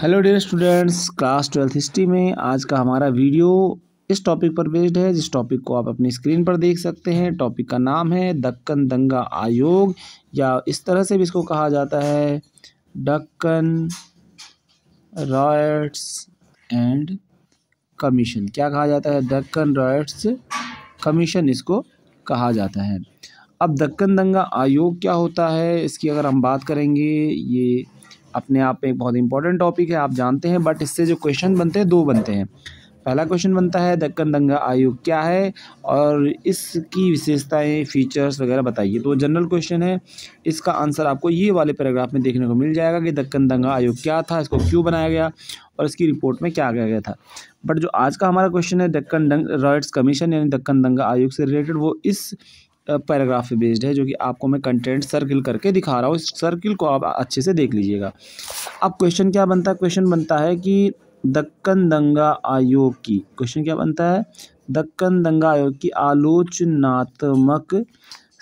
hello dear students class twelfth history में आज का हमारा वीडियो इस टॉपिक पर बेस्ड है जिस टॉपिक को आप अपनी स्क्रीन पर देख सकते हैं टॉपिक का नाम है दक्कन दंगा आयोग या इस तरह से भी इसको कहा जाता है डक्कन रॉयट्स एंड कमीशन क्या कहा जाता है दक्कन रॉयट्स कमीशन इसको कहा जाता है अब दक्कन दंगा आयोग क्या होता है इसकी अगर हम बात करेंगे ये अपने आप में एक बहुत इंपॉर्टेंट टॉपिक है आप जानते हैं बट इससे जो क्वेश्चन बनते हैं दो बनते हैं पहला क्वेश्चन बनता है दक्कन दंगा आयोग क्या है और इसकी विशेषताएं फीचर्स वगैरह बताइए तो जनरल क्वेश्चन है इसका आंसर आपको ये वाले पैराग्राफ में देखने को मिल जाएगा कि दक्कन दंगा आयोग क्या था इसको क्यों बनाया गया और इसकी रिपोर्ट में क्या गया गया था बट जो आज का हमारा क्वेश्चन है दक्कन दंग रॉयट्स कमीशन यानी दक्कन दंगा आयोग से रिलेटेड वो इस पैराग्राफ बेस्ड है जो कि आपको मैं कंटेंट सर्किल करके दिखा रहा हूँ इस सर्किल को आप अच्छे से देख लीजिएगा अब क्वेश्चन क्या बनता है क्वेश्चन बनता है कि दक्कन दंगा आयोग की क्वेश्चन क्या बनता है दक्कन दंगा आयोग की आलोचनात्मक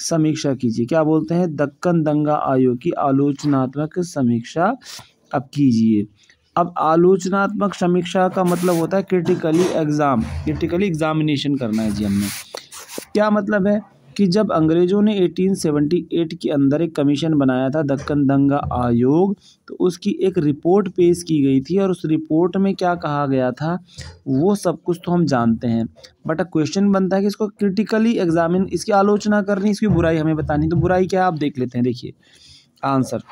समीक्षा कीजिए क्या बोलते हैं दक्कन दंगा आयोग की आलोचनात्मक समीक्षा अब कीजिए अब आलोचनात्मक समीक्षा का मतलब होता है क्रिटिकली एग्ज़ाम क्रिटिकली एग्जामिनेशन करना है जी हमने क्या मतलब है कि जब अंग्रेज़ों ने 1878 के अंदर एक कमीशन बनाया था दक्कन दंगा आयोग तो उसकी एक रिपोर्ट पेश की गई थी और उस रिपोर्ट में क्या कहा गया था वो सब कुछ तो हम जानते हैं बट अ क्वेश्चन बनता है कि इसको क्रिटिकली एग्जामिन इसकी आलोचना करनी इसकी बुराई हमें बतानी तो बुराई क्या आप देख लेते हैं देखिए आंसर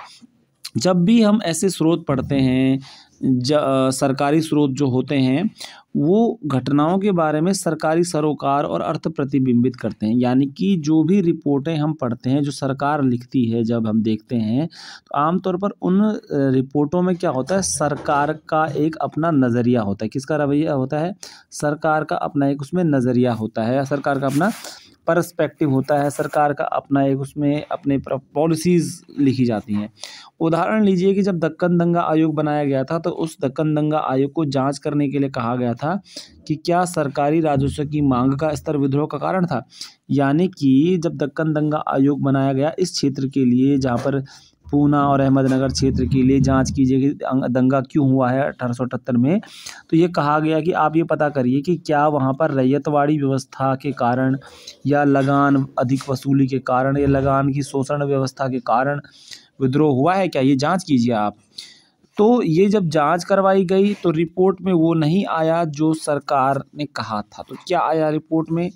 जब भी हम ऐसे स्रोत पढ़ते हैं सरकारी स्रोत जो होते हैं वो घटनाओं के बारे में सरकारी सरोकार और अर्थ प्रतिबिंबित करते हैं यानी कि जो भी रिपोर्टें हम पढ़ते हैं जो सरकार लिखती है जब हम देखते हैं तो आमतौर पर उन रिपोर्टों में क्या होता है सरकार का एक अपना नज़रिया होता है किसका रवैया होता है सरकार का अपना एक उसमें नज़रिया होता है या सरकार का अपना परस्पेक्टिव होता है सरकार का अपना एक उसमें अपने पॉलिसीज़ लिखी जाती हैं उदाहरण लीजिए कि जब दक्कन दंगा आयोग बनाया गया था तो उस दक्कन दंगा आयोग को जांच करने के लिए कहा गया था कि क्या सरकारी राजस्व की मांग का स्तर विद्रोह का कारण था यानी कि जब दक्कन दंगा आयोग बनाया गया इस क्षेत्र के लिए जहाँ पर पूना और अहमदनगर क्षेत्र के लिए जांच कीजिए कि दंगा क्यों हुआ है अठारह में तो ये कहा गया कि आप ये पता करिए कि क्या वहाँ पर रैयतवाड़ी व्यवस्था के कारण या लगान अधिक वसूली के कारण या लगान की शोषण व्यवस्था के कारण विद्रोह हुआ है क्या ये जाँच कीजिए आप तो ये जब जांच करवाई गई तो रिपोर्ट में वो नहीं आया जो सरकार ने कहा था तो क्या आया रिपोर्ट में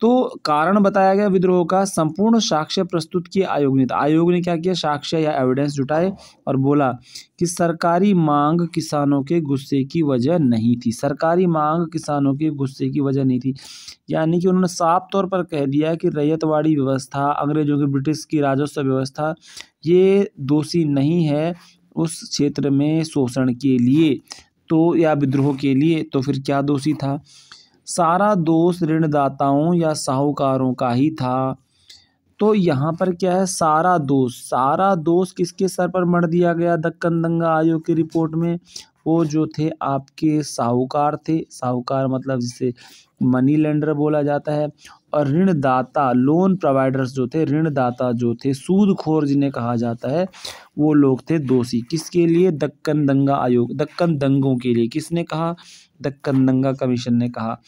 तो कारण बताया गया विद्रोह का संपूर्ण साक्ष्य प्रस्तुत किए आयोग ने तो आयोग ने क्या किया साक्ष्य या एविडेंस जुटाए और बोला कि सरकारी मांग किसानों के गुस्से की वजह नहीं थी सरकारी मांग किसानों के गुस्से की वजह नहीं थी यानी कि उन्होंने साफ तौर पर कह दिया कि रैयतवाड़ी व्यवस्था अंग्रेजों की ब्रिटिश की राजस्व व्यवस्था ये दोषी नहीं है उस क्षेत्र में शोषण के लिए तो या विद्रोह के लिए तो फिर क्या दोषी था सारा दोष ऋणदाताओं या साहूकारों का ही था तो यहाँ पर क्या है सारा दोष सारा दोष किसके सर पर मर दिया गया दक्कन दंगा आयोग की रिपोर्ट में वो जो थे आपके साहूकार थे साहूकार मतलब जिसे मनी लेंडर बोला जाता है और ऋणदाता लोन प्रोवाइडर्स जो थे ऋणदाता जो थे सूदखोर जिन्हें कहा जाता है वो लोग थे दोषी किसके लिए दक्कन दंगा आयोग दक्कन दंगों के लिए किसने कहा द कन्नंगा कमीशन ने कहा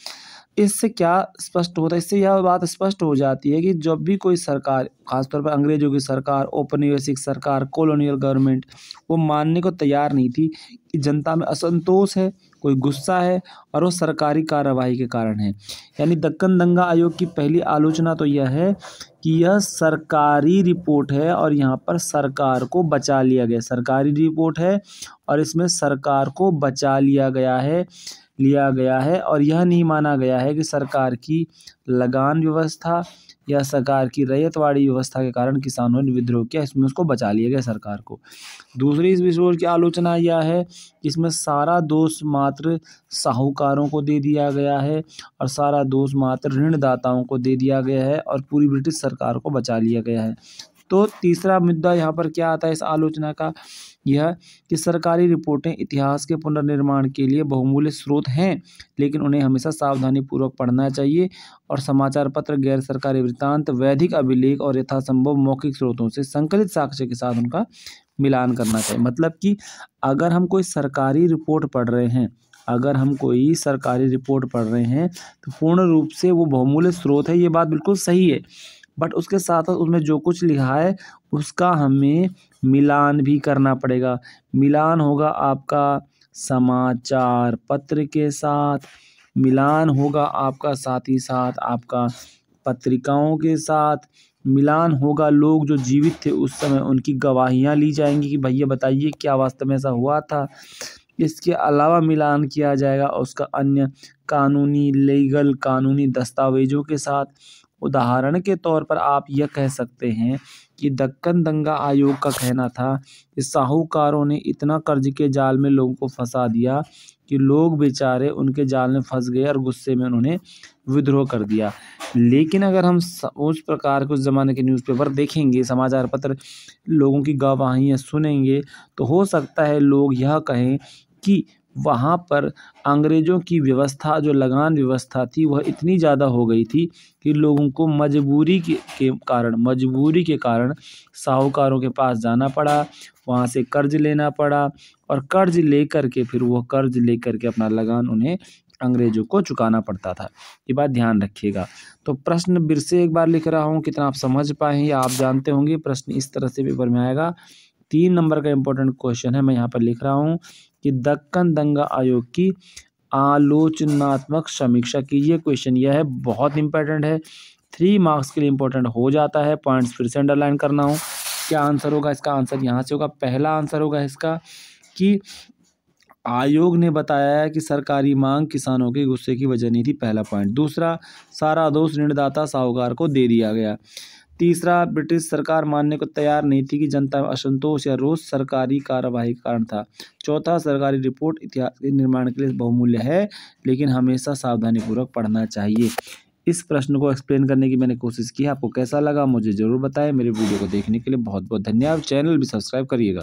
इससे क्या स्पष्ट होता है इससे यह बात स्पष्ट हो जाती है कि जब भी कोई सरकार खासतौर पर अंग्रेजों की सरकार औपनिवेशिक सरकार कॉलोनियल गवर्नमेंट वो मानने को तैयार नहीं थी कि जनता में असंतोष है कोई गुस्सा है और वो सरकारी कार्रवाई के कारण है यानी दक्कन दंगा आयोग की पहली आलोचना तो यह है कि यह सरकारी रिपोर्ट है और यहाँ पर सरकार को बचा लिया गया सरकारी रिपोर्ट है और इसमें सरकार को बचा लिया गया है लिया गया है और यह नहीं माना गया है कि सरकार की लगान व्यवस्था या सरकार की रैयतवाड़ी व्यवस्था के कारण किसानों ने विद्रोह किया इसमें उसको बचा लिया गया सरकार को दूसरी इस विद्रोह की आलोचना यह है कि इसमें सारा दोष मात्र साहूकारों को दे दिया गया है और सारा दोष मात्र ऋणदाताओं को दे दिया गया है और पूरी ब्रिटिश सरकार को बचा लिया गया है तो तीसरा मुद्दा यहाँ पर क्या आता है इस आलोचना का यह कि सरकारी रिपोर्टें इतिहास के पुनर्निर्माण के लिए बहुमूल्य स्रोत हैं लेकिन उन्हें हमेशा सावधानीपूर्वक पढ़ना चाहिए और समाचार पत्र गैर सरकारी वृत्तांत वैधिक अभिलेख और यथासंभव मौखिक स्रोतों से संकलित साक्ष्य के साथ उनका मिलान करना चाहिए मतलब कि अगर हम कोई सरकारी रिपोर्ट पढ़ रहे हैं अगर हम कोई सरकारी रिपोर्ट पढ़ रहे हैं तो पूर्ण रूप से वो बहुमूल्य स्रोत है ये बात बिल्कुल सही है बट उसके साथ साथ उसमें जो कुछ लिखा है उसका हमें मिलान भी करना पड़ेगा मिलान होगा आपका समाचार पत्र के साथ मिलान होगा आपका साथ ही साथ आपका पत्रिकाओं के साथ मिलान होगा लोग जो जीवित थे उस समय उनकी गवाहियाँ ली जाएंगी कि भैया बताइए क्या वास्तव में ऐसा हुआ था इसके अलावा मिलान किया जाएगा उसका अन्य कानूनी लीगल कानूनी दस्तावेज़ों के साथ उदाहरण के तौर पर आप यह कह सकते हैं कि दक्कन दंगा आयोग का कहना था कि साहूकारों ने इतना कर्ज के जाल में लोगों को फंसा दिया कि लोग बेचारे उनके जाल में फंस गए और गुस्से में उन्होंने विद्रोह कर दिया लेकिन अगर हम उस प्रकार के उस ज़माने के न्यूज़पेपर देखेंगे समाचार पत्र लोगों की गवाहियाँ सुनेंगे तो हो सकता है लोग यह कहें कि वहाँ पर अंग्रेज़ों की व्यवस्था जो लगान व्यवस्था थी वह इतनी ज़्यादा हो गई थी कि लोगों को मजबूरी के के कारण मजबूरी के कारण साहूकारों के पास जाना पड़ा वहाँ से कर्ज़ लेना पड़ा और कर्ज़ लेकर के फिर वह कर्ज़ लेकर के अपना लगान उन्हें अंग्रेज़ों को चुकाना पड़ता था ये बात ध्यान रखिएगा तो प्रश्न फिर से एक बार लिख रहा हूँ कितना आप समझ पाए या आप जानते होंगे प्रश्न इस तरह से पेपर में आएगा तीन नंबर का इंपॉर्टेंट क्वेश्चन है मैं यहाँ पर लिख रहा हूँ कि दक्कन दंगा आयोग की आलोचनात्मक समीक्षा कीजिए क्वेश्चन यह है बहुत इंपॉर्टेंट है थ्री मार्क्स के लिए इंपॉर्टेंट हो जाता है पॉइंट्स फिर से अंडरलाइन करना हो क्या आंसर होगा इसका आंसर यहाँ से होगा पहला आंसर होगा इसका कि आयोग ने बताया है कि सरकारी मांग किसानों के गुस्से की वजह नहीं थी पहला पॉइंट दूसरा सारा दोष ऋणदाता साहूकार को दे दिया गया तीसरा ब्रिटिश सरकार मानने को तैयार नहीं थी कि जनता में असंतोष या रोज सरकारी कार्रवाई का कारण था चौथा सरकारी रिपोर्ट इतिहास के निर्माण के लिए बहुमूल्य है लेकिन हमेशा सावधानीपूर्वक पढ़ना चाहिए इस प्रश्न को एक्सप्लेन करने की मैंने कोशिश की आपको कैसा लगा मुझे ज़रूर बताएं मेरे वीडियो को देखने के लिए बहुत बहुत धन्यवाद चैनल भी सब्सक्राइब करिएगा